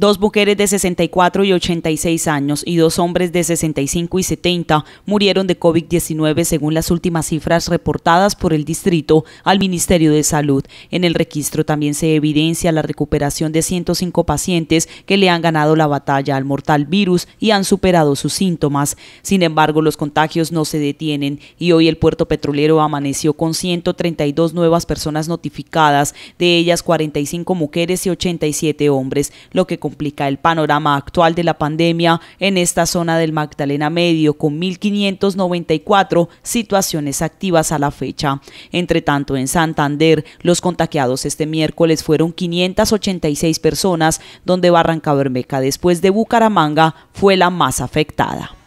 Dos mujeres de 64 y 86 años y dos hombres de 65 y 70 murieron de COVID-19 según las últimas cifras reportadas por el distrito al Ministerio de Salud. En el registro también se evidencia la recuperación de 105 pacientes que le han ganado la batalla al mortal virus y han superado sus síntomas. Sin embargo, los contagios no se detienen y hoy el puerto petrolero amaneció con 132 nuevas personas notificadas, de ellas 45 mujeres y 87 hombres, lo que complica el panorama actual de la pandemia en esta zona del Magdalena Medio, con 1.594 situaciones activas a la fecha. Entre tanto, en Santander, los contagiados este miércoles fueron 586 personas, donde Barranca Bermeca, después de Bucaramanga, fue la más afectada.